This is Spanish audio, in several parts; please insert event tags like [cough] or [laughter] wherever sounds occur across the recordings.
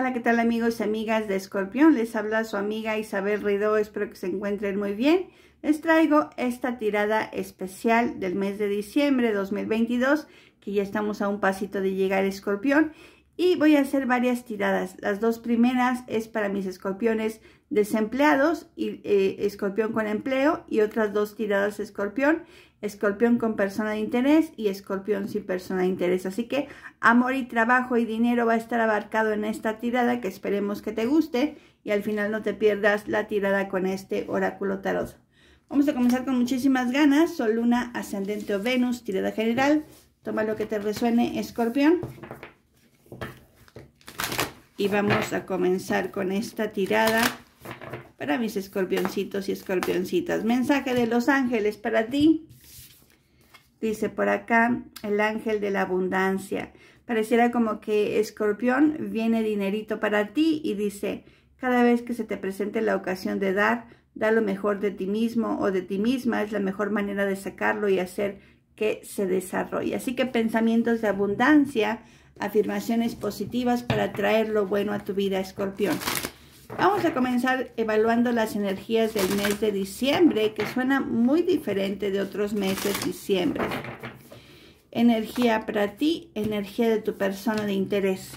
Hola, ¿qué tal amigos y amigas de Escorpión? Les habla su amiga Isabel Rido, espero que se encuentren muy bien. Les traigo esta tirada especial del mes de diciembre 2022, que ya estamos a un pasito de llegar Escorpión. Y voy a hacer varias tiradas. Las dos primeras es para mis escorpiones desempleados y eh, escorpión con empleo y otras dos tiradas escorpión escorpión con persona de interés y escorpión sin persona de interés. Así que amor y trabajo y dinero va a estar abarcado en esta tirada que esperemos que te guste y al final no te pierdas la tirada con este oráculo tarot. Vamos a comenzar con muchísimas ganas. Sol, Luna, Ascendente o Venus, tirada general. Toma lo que te resuene, escorpión. Y vamos a comenzar con esta tirada para mis escorpioncitos y escorpioncitas. Mensaje de los ángeles para ti. Dice por acá el ángel de la abundancia. Pareciera como que escorpión viene dinerito para ti y dice, cada vez que se te presente la ocasión de dar, da lo mejor de ti mismo o de ti misma, es la mejor manera de sacarlo y hacer que se desarrolle. Así que pensamientos de abundancia, afirmaciones positivas para traer lo bueno a tu vida, escorpión. Vamos a comenzar evaluando las energías del mes de diciembre, que suena muy diferente de otros meses diciembre. Energía para ti, energía de tu persona de interés.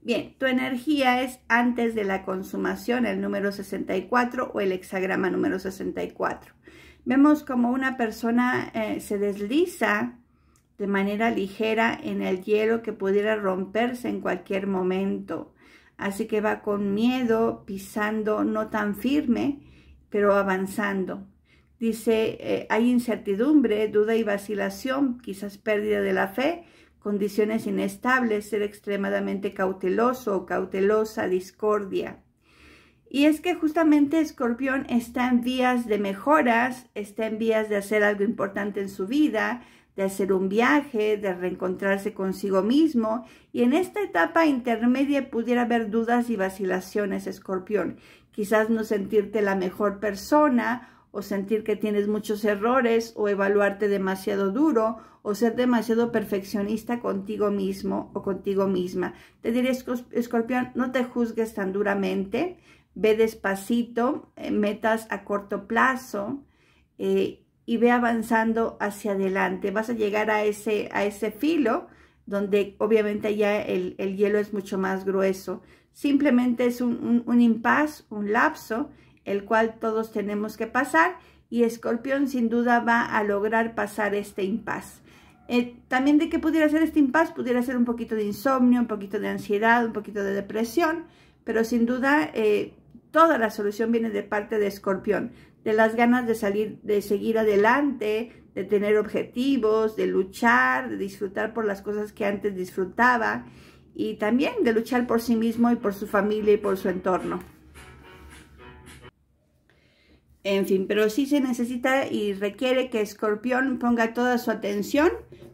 Bien, tu energía es antes de la consumación, el número 64 o el hexagrama número 64. Vemos como una persona eh, se desliza de manera ligera en el hielo que pudiera romperse en cualquier momento. Así que va con miedo, pisando no tan firme, pero avanzando. Dice, eh, hay incertidumbre, duda y vacilación, quizás pérdida de la fe, condiciones inestables, ser extremadamente cauteloso o cautelosa, discordia. Y es que justamente Escorpión está en vías de mejoras, está en vías de hacer algo importante en su vida, de hacer un viaje, de reencontrarse consigo mismo, y en esta etapa intermedia pudiera haber dudas y vacilaciones, escorpión. Quizás no sentirte la mejor persona, o sentir que tienes muchos errores, o evaluarte demasiado duro, o ser demasiado perfeccionista contigo mismo o contigo misma. Te diré, escorpión, no te juzgues tan duramente, ve despacito, eh, metas a corto plazo, eh, y ve avanzando hacia adelante. Vas a llegar a ese, a ese filo donde obviamente ya el, hielo es mucho más grueso. Simplemente es un, un, un un lapso, el cual todos tenemos que pasar y Escorpión sin duda va a lograr pasar este impasse eh, también de qué pudiera ser este impas, pudiera ser un poquito de insomnio, un poquito de ansiedad, un poquito de depresión, pero sin duda eh, toda la solución viene de parte de Escorpión de las ganas de salir, de seguir adelante, de tener objetivos, de luchar, de disfrutar por las cosas que antes disfrutaba y también de luchar por sí mismo y por su familia y por su entorno. En fin, pero sí se necesita y requiere que Escorpión ponga toda su atención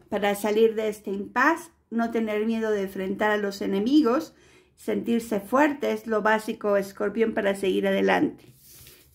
para salir de este impas, no tener miedo de enfrentar a los enemigos, sentirse fuerte es lo básico, Escorpión, para seguir adelante.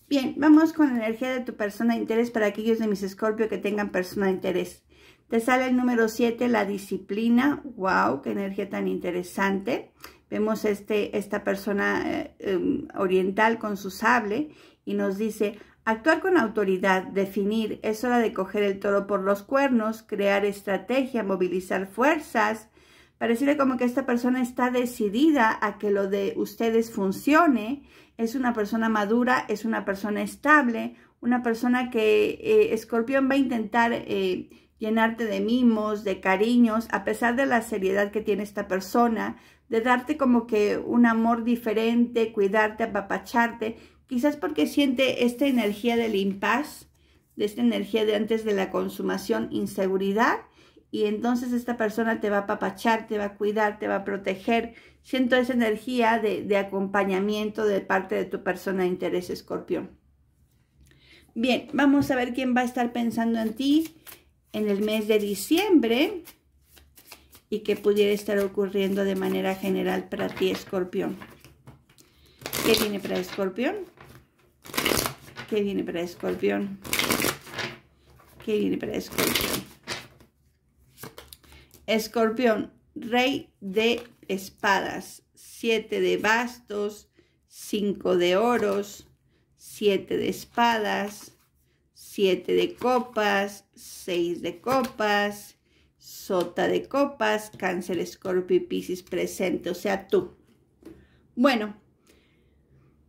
Bien, vamos con la energía de tu persona de interés para aquellos de mis escorpio que tengan persona de interés. Te sale el número 7, la disciplina. ¡Wow! ¡Qué energía tan interesante! Vemos este, esta persona eh, em, oriental con su sable y nos dice, actuar con autoridad, definir, es hora de coger el toro por los cuernos, crear estrategia, movilizar fuerzas, Pareciera como que esta persona está decidida a que lo de ustedes funcione. Es una persona madura, es una persona estable, una persona que eh, Escorpión va a intentar eh, llenarte de mimos, de cariños, a pesar de la seriedad que tiene esta persona, de darte como que un amor diferente, cuidarte, apapacharte, quizás porque siente esta energía del impas, de esta energía de antes de la consumación, inseguridad, y entonces esta persona te va a apapachar, te va a cuidar, te va a proteger. Siento esa energía de, acompañamiento de parte de tu persona de interés, escorpión. Bien, vamos a ver quién va a estar pensando en ti en el mes de diciembre y qué pudiera estar ocurriendo de manera general para ti, escorpión. ¿Qué viene para escorpión? ¿Qué viene para escorpión? ¿Qué viene para escorpión? Escorpión, rey de espadas, siete de bastos, cinco de oros, siete de espadas, siete de copas, seis de copas, sota de copas, cáncer, escorpio y piscis presente, o sea, tú. Bueno,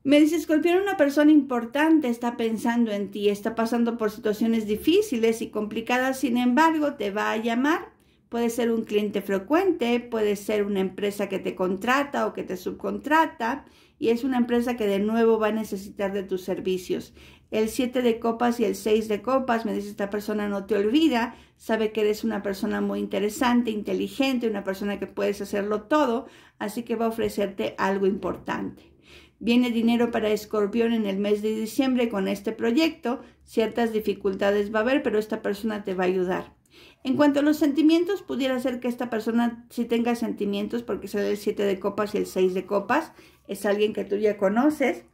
me dice Escorpión, una persona importante está pensando en ti, está pasando por situaciones difíciles y complicadas, sin embargo, te va a llamar Puede ser un cliente frecuente, puede ser una empresa que te contrata o que te subcontrata y es una empresa que de nuevo va a necesitar de tus servicios. El 7 de copas y el 6 de copas, me dice esta persona, no te olvida, sabe que eres una persona muy interesante, inteligente, una persona que puedes hacerlo todo, así que va a ofrecerte algo importante. Viene dinero para Escorpión en el mes de diciembre con este proyecto. Ciertas dificultades va a haber, pero esta persona te va a ayudar. En cuanto a los sentimientos, pudiera ser que esta persona sí tenga sentimientos porque sale el 7 de copas y el 6 de copas. Es alguien que tú ya conoces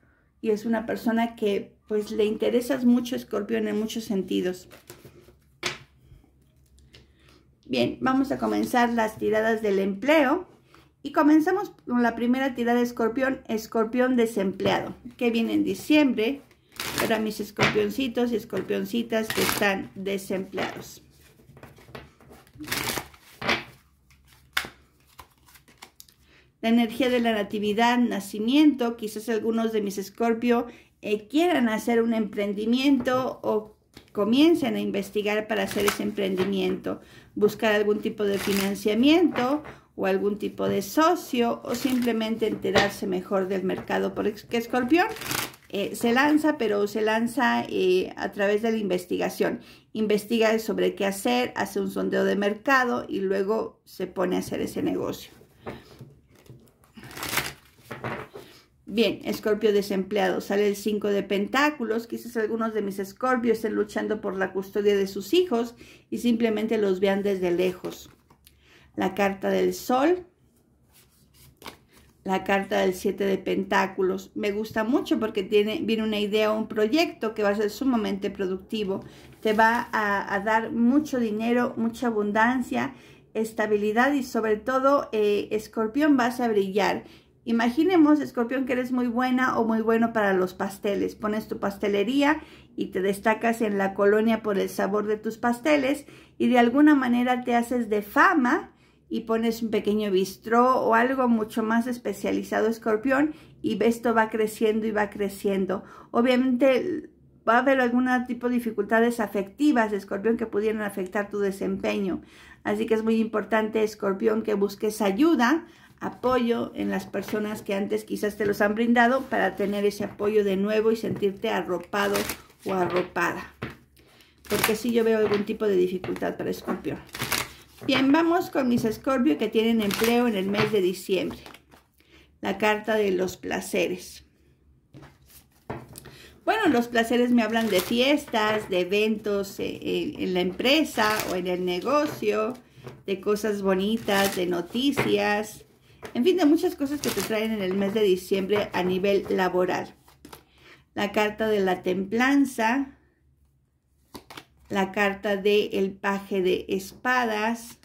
y es una persona que pues le interesas mucho, Escorpión, en muchos sentidos. Bien, vamos a comenzar las tiradas del empleo. Y comenzamos con la primera tirada de escorpión, escorpión desempleado, que viene en diciembre para mis escorpioncitos y escorpioncitas que están desempleados. la energía de la natividad, nacimiento, quizás algunos de mis Escorpio eh, quieran hacer un emprendimiento o comiencen a investigar para hacer ese emprendimiento, buscar algún tipo de financiamiento o algún tipo de socio o simplemente enterarse mejor del mercado, porque Escorpión eh, se lanza, pero se lanza eh, a través de la investigación. Investiga sobre qué hacer, hace un sondeo de mercado y luego se pone a hacer ese negocio. Bien, Escorpio desempleado. Sale el 5 de Pentáculos. Quizás algunos de mis Escorpios estén luchando por la custodia de sus hijos y simplemente los vean desde lejos. La carta del Sol. La carta del 7 de Pentáculos. Me gusta mucho porque tiene, viene una idea o un proyecto que va a ser sumamente productivo. Te va a, dar mucho dinero, mucha abundancia, estabilidad y sobre todo, eh, vas a brillar Imaginemos, escorpión, que eres muy buena o muy bueno para los pasteles. Pones tu pastelería y te destacas en la colonia por el sabor de tus pasteles y de alguna manera te haces de fama y pones un pequeño bistró o algo mucho más especializado, escorpión, y esto va creciendo y va creciendo. Obviamente va a haber algún tipo de dificultades afectivas, escorpión, que pudieran afectar tu desempeño. Así que es muy importante, escorpión, que busques ayuda apoyo en las personas que antes quizás te los han brindado para tener ese apoyo de nuevo y sentirte arropado o arropada. Porque si yo veo algún tipo de dificultad para Escorpio. Bien, vamos con mis Escorpio que tienen empleo en el mes de diciembre. La carta de los placeres. Bueno, los placeres me hablan de fiestas, de eventos eh, en la empresa o en el negocio, de cosas bonitas, de noticias, en fin, de muchas cosas que te traen en el mes de diciembre a nivel laboral. La carta de la templanza. La carta del el paje de espadas.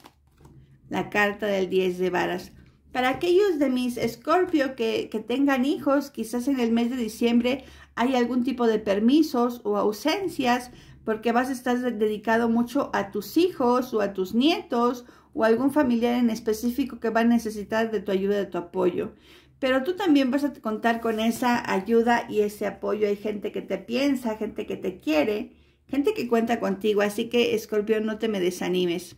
La carta del 10 de varas. Para aquellos de mis Escorpio que, que, tengan hijos, quizás en el mes de diciembre hay algún tipo de permisos o ausencias porque vas a estar dedicado mucho a tus hijos o a tus nietos o algún familiar en específico que va a necesitar de tu ayuda, de tu apoyo. Pero tú también vas a contar con esa ayuda y ese apoyo. Hay gente que te piensa, gente que te quiere, gente que cuenta contigo. Así que, escorpión, no te me desanimes.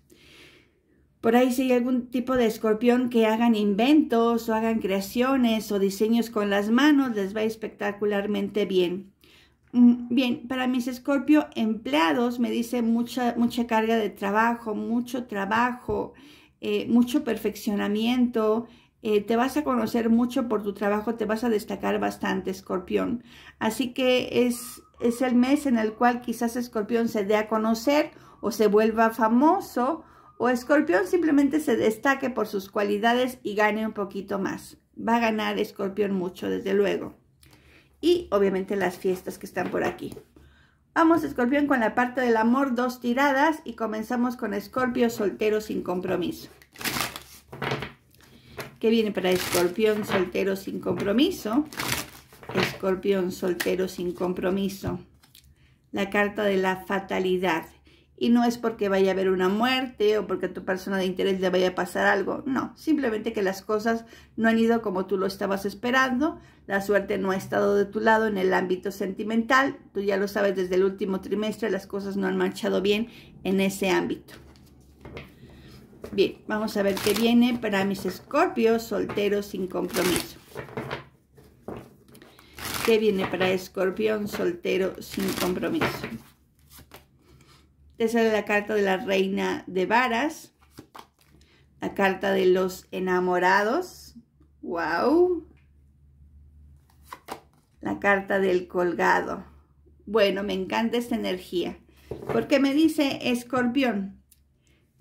Por ahí si hay algún tipo de escorpión que hagan inventos o hagan creaciones o diseños con las manos, les va espectacularmente bien. Mm, bien, para mis escorpio empleados me dice mucha, mucha carga de trabajo, mucho trabajo, eh, mucho perfeccionamiento. Eh, te vas a conocer mucho por tu trabajo, te vas a destacar bastante, escorpión. Así que es, es el mes en el cual quizás escorpión se dé a conocer o se vuelva famoso o escorpión simplemente se destaque por sus cualidades y gane un poquito más. Va a ganar escorpión mucho, desde luego y obviamente las fiestas que están por aquí. Vamos, escorpión, con la parte del amor, dos tiradas y comenzamos con escorpio soltero sin compromiso. ¿Qué viene para escorpión soltero sin compromiso? Escorpión soltero sin compromiso. La carta de la fatalidad y no es porque vaya a haber una muerte o porque a tu persona de interés le vaya a pasar algo, no, simplemente que las cosas no han ido como tú lo estabas esperando, la suerte no ha estado de tu lado en el ámbito sentimental, tú ya lo sabes desde el último trimestre, las cosas no han marchado bien en ese ámbito. Bien, vamos a ver qué viene para mis escorpios solteros sin compromiso. ¿Qué viene para escorpión soltero sin compromiso? Te sale la carta de la reina de varas. La carta de los enamorados. ¡Wow! La carta del colgado. Bueno, me encanta esta energía. Porque me dice, escorpión,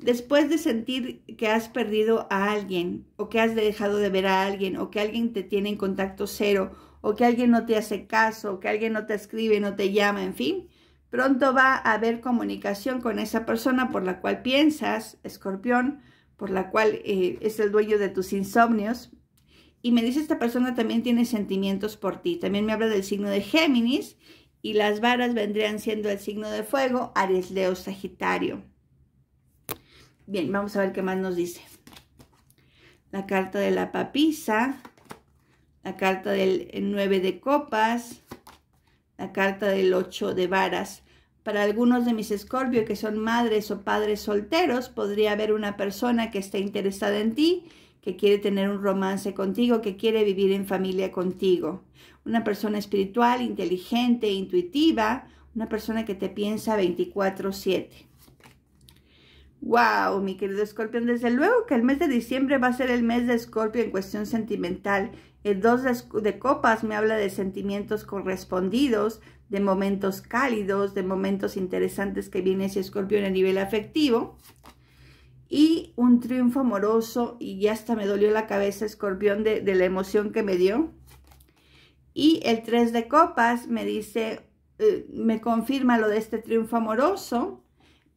después de sentir que has perdido a alguien o que has dejado de ver a alguien o que alguien te tiene en contacto cero o que alguien no te hace caso o que alguien no te escribe, no te llama, en fin, Pronto va a haber comunicación con esa persona por la cual piensas, escorpión, por la cual eh, es el dueño de tus insomnios. Y me dice esta persona también tiene sentimientos por ti. También me habla del signo de Géminis y las varas vendrían siendo el signo de fuego, Aries, Leo, Sagitario. Bien, vamos a ver qué más nos dice. La carta de la papisa, la carta del 9 de copas, la carta del ocho de varas. Para algunos de mis escorpios que son madres o padres solteros, podría haber una persona que esté interesada en ti, que quiere tener un romance contigo, que quiere vivir en familia contigo. Una persona espiritual, inteligente, intuitiva, una persona que te piensa 24/7. Wow, mi querido escorpión, desde luego que el mes de diciembre va a ser el mes de Escorpio en cuestión sentimental. El 2 de, copas me habla de sentimientos correspondidos, de momentos cálidos, de momentos interesantes que viene ese escorpión en nivel afectivo. Y un triunfo amoroso, y ya hasta me dolió la cabeza, escorpión, de, la emoción que me dio. Y el 3 de copas me dice, eh, me confirma lo de este triunfo amoroso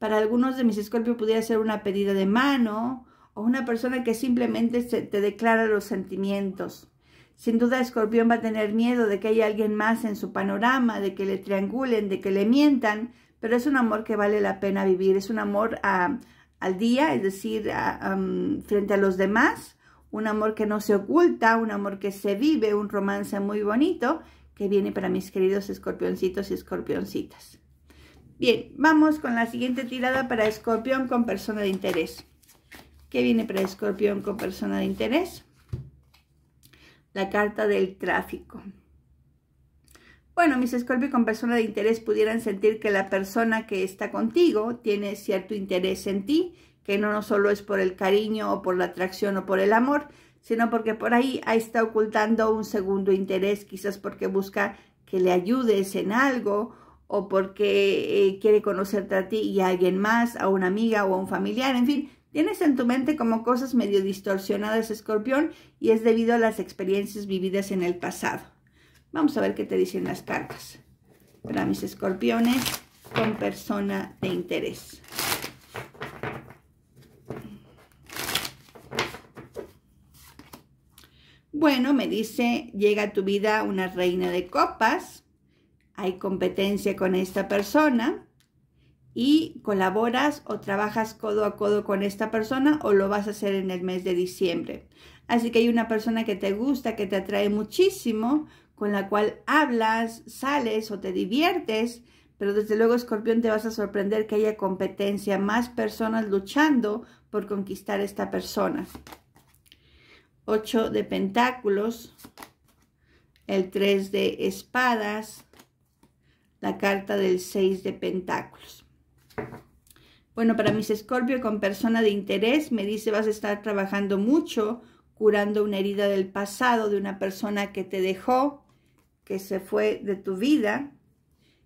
para algunos de mis escorpios podría ser una pedida de mano o una persona que simplemente te declara los sentimientos. Sin duda, Escorpión va a tener miedo de que haya alguien más en su panorama, de que le triangulen, de que le mientan, pero es un amor que vale la pena vivir. Es un amor al día, es decir, frente a los demás, un amor que no se oculta, un amor que se vive, un romance muy bonito que viene para mis queridos escorpioncitos y escorpioncitas. Bien, vamos con la siguiente tirada para escorpión con persona de interés. ¿Qué viene para escorpión con persona de interés? La carta del tráfico. Bueno, mis escorpión con persona de interés pudieran sentir que la persona que está contigo tiene cierto interés en ti, que no solo es por el cariño o por la atracción o por el amor, sino porque por ahí está ocultando un segundo interés, quizás porque busca que le ayudes en algo o porque eh, quiere conocerte a ti y a alguien más, a una amiga o a un familiar, en fin, tienes en tu mente como cosas medio distorsionadas, escorpión, y es debido a las experiencias vividas en el pasado. Vamos a ver qué te dicen las cartas para mis escorpiones con persona de interés. Bueno, me dice, llega a tu vida una reina de copas, hay competencia con esta persona y colaboras o trabajas codo a codo con esta persona o lo vas a hacer en el mes de diciembre. Así que hay una persona que te gusta, que te atrae muchísimo, con la cual hablas, sales o te diviertes, pero desde luego escorpión te vas a sorprender que haya competencia, más personas luchando por conquistar a esta persona. 8 de pentáculos, el 3 de espadas, la carta del 6 de pentáculos. Bueno, para mis Escorpio con persona de interés, me dice vas a estar trabajando mucho curando una herida del pasado de una persona que te dejó, que se fue de tu vida,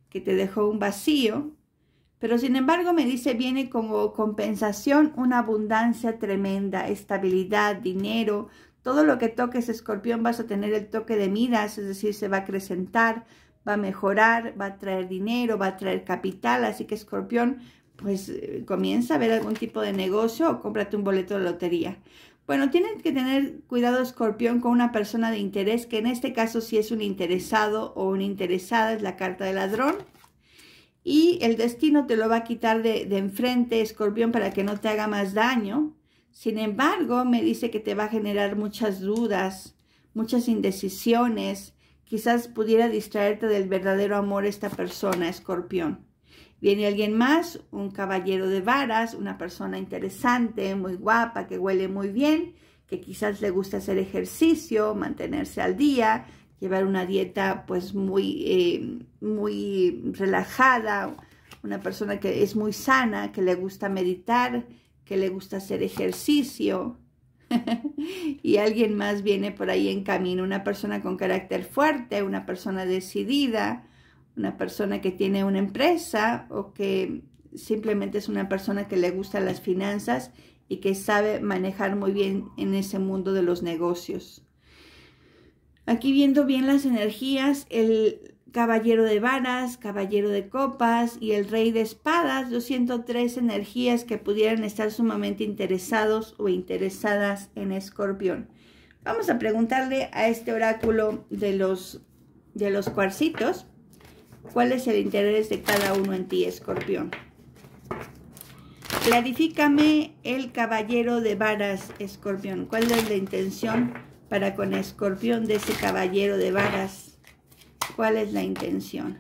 que te dejó un vacío, pero sin embargo me dice viene como compensación una abundancia tremenda, estabilidad, dinero, todo lo que toques escorpión vas a tener el toque de miras, es decir, se va a acrecentar, va a mejorar, va a traer dinero, va a traer capital. Así que escorpión, pues eh, comienza a ver algún tipo de negocio o cómprate un boleto de lotería. Bueno, tienen que tener cuidado, escorpión, con una persona de interés, que en este caso si es un interesado o una interesada, es la carta de ladrón. Y el destino te lo va a quitar de, de enfrente, escorpión, para que no te haga más daño. Sin embargo, me dice que te va a generar muchas dudas, muchas indecisiones, Quizás pudiera distraerte del verdadero amor esta persona, escorpión. Viene alguien más, un caballero de varas, una persona interesante, muy guapa, que huele muy bien, que quizás le gusta hacer ejercicio, mantenerse al día, llevar una dieta pues muy, eh, muy relajada, una persona que es muy sana, que le gusta meditar, que le gusta hacer ejercicio, [laughs] y alguien más viene por ahí en camino, una persona con carácter fuerte, una persona decidida, una persona que tiene una empresa o que simplemente es una persona que le gusta las finanzas y que sabe manejar muy bien en ese mundo de los negocios. Aquí viendo bien las energías, el, caballero de varas, caballero de copas y el rey de espadas, yo tres energías que pudieran estar sumamente interesados o interesadas en escorpión. Vamos a preguntarle a este oráculo de los, de los cuarcitos, ¿cuál es el interés de cada uno en ti, escorpión? Clarifícame el caballero de varas, escorpión. ¿Cuál es la intención para con escorpión de ese caballero de varas? cuál es la intención.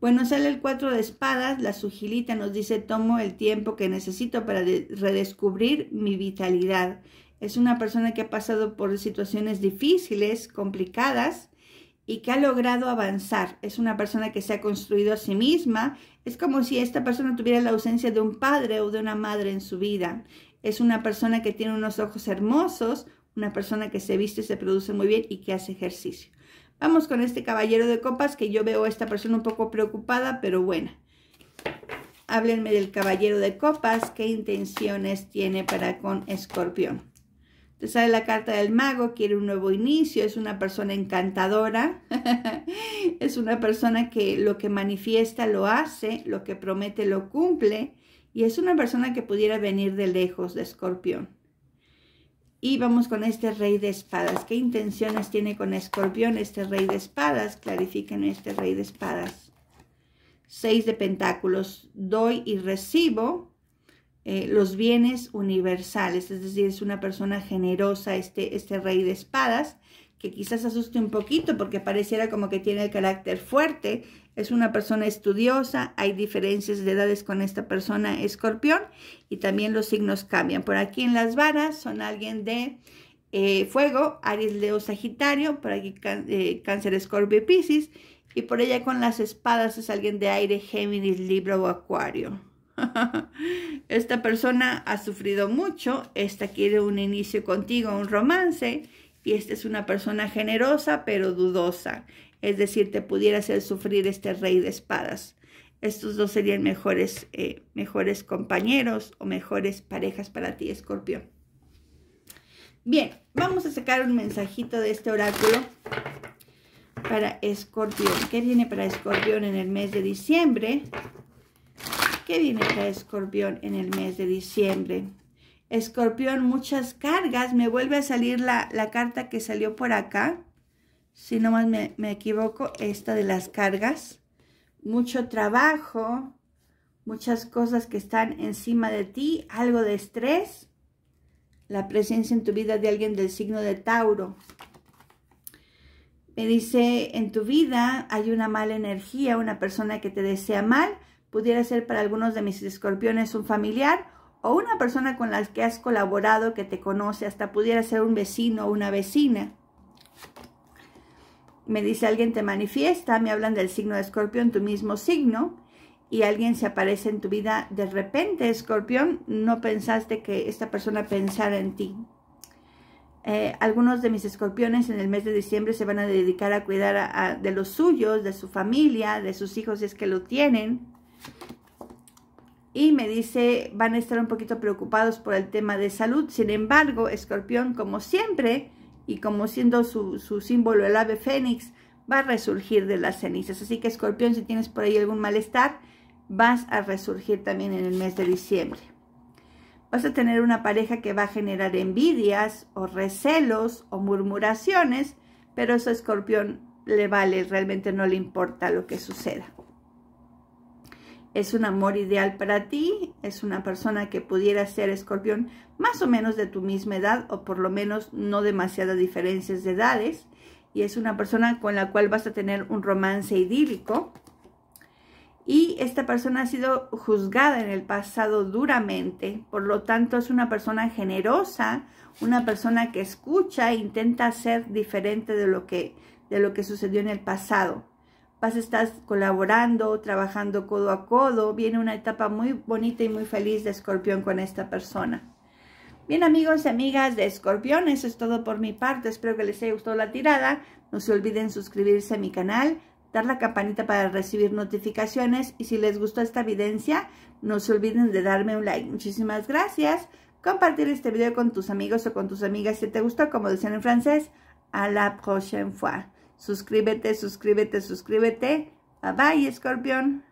Bueno, sale el cuatro de espadas, la sugilita nos dice, tomo el tiempo que necesito para redescubrir mi vitalidad. Es una persona que ha pasado por situaciones difíciles, complicadas, y que ha logrado avanzar. Es una persona que se ha construido a sí misma. Es como si esta persona tuviera la ausencia de un padre o de una madre en su vida. Es una persona que tiene unos ojos hermosos, una persona que se viste, y se produce muy bien y que hace ejercicio. Vamos con este caballero de copas que yo veo a esta persona un poco preocupada, pero bueno. Háblenme del caballero de copas, qué intenciones tiene para con escorpión. Te sale la carta del mago, quiere un nuevo inicio, es una persona encantadora, [laughs] es una persona que lo que manifiesta lo hace, lo que promete lo cumple y es una persona que pudiera venir de lejos de escorpión. Y vamos con este rey de espadas. ¿Qué intenciones tiene con escorpión este rey de espadas? Clarifiquen este rey de espadas. Seis de pentáculos. Doy y recibo eh, los bienes universales. Es decir, es una persona generosa este, este rey de espadas que quizás asuste un poquito porque pareciera como que tiene el carácter fuerte. Es una persona estudiosa, hay diferencias de edades con esta persona escorpión y también los signos cambian. Por aquí en las varas son alguien de eh, fuego, Aries, Leo, Sagitario, por aquí eh, Cáncer, Escorpio y Pisces. Y por ella con las espadas es alguien de aire, Géminis, Libra o Acuario. [laughs] esta persona ha sufrido mucho, esta quiere un inicio contigo, un romance y esta es una persona generosa pero dudosa, es decir, te pudiera hacer sufrir este rey de espadas. Estos dos serían mejores, eh, mejores compañeros o mejores parejas para ti, escorpión. Bien, vamos a sacar un mensajito de este oráculo para escorpión. ¿Qué viene para escorpión en el mes de diciembre? ¿Qué viene para escorpión en el mes de diciembre? Escorpión, muchas cargas. Me vuelve a salir la, la carta que salió por acá. Si no me, me equivoco, esta de las cargas. Mucho trabajo, muchas cosas que están encima de ti, algo de estrés. La presencia en tu vida de alguien del signo de Tauro. Me dice, en tu vida hay una mala energía, una persona que te desea mal. Pudiera ser para algunos de mis escorpiones un familiar o una persona con la que has colaborado, que te conoce, hasta pudiera ser un vecino o una vecina. Me dice alguien te manifiesta, me hablan del signo de escorpión, tu mismo signo, y alguien se aparece en tu vida de repente, escorpión, no pensaste que esta persona pensara en ti. Eh, algunos de mis escorpiones en el mes de diciembre se van a dedicar a cuidar de los suyos, de su familia, de sus hijos si es que lo tienen y me dice van a estar un poquito preocupados por el tema de salud. Sin embargo, escorpión, como siempre, y como siendo su, símbolo el ave fénix, va a resurgir de las cenizas. Así que escorpión, si tienes por ahí algún malestar, vas a resurgir también en el mes de diciembre. Vas a tener una pareja que va a generar envidias o recelos o murmuraciones, pero eso escorpión le vale, realmente no le importa lo que suceda es un amor ideal para ti, es una persona que pudiera ser escorpión más o menos de tu misma edad o por lo menos no demasiadas diferencias de edades y es una persona con la cual vas a tener un romance idílico. Y esta persona ha sido juzgada en el pasado duramente, por lo tanto es una persona generosa, una persona que escucha e intenta ser diferente de lo que, de lo que sucedió en el pasado vas a estar colaborando, trabajando codo a codo. Viene una etapa muy bonita y muy feliz de escorpión con esta persona. Bien amigos y amigas de escorpión, eso es todo por mi parte. Espero que les haya gustado la tirada. No se olviden suscribirse a mi canal, dar la campanita para recibir notificaciones y si les gustó esta evidencia, no se olviden de darme un like. Muchísimas gracias. Compartir este video con tus amigos o con tus amigas si te gustó, como dicen en francés. a la prochaine fois. Suscríbete, suscríbete, suscríbete. Bye bye, escorpión.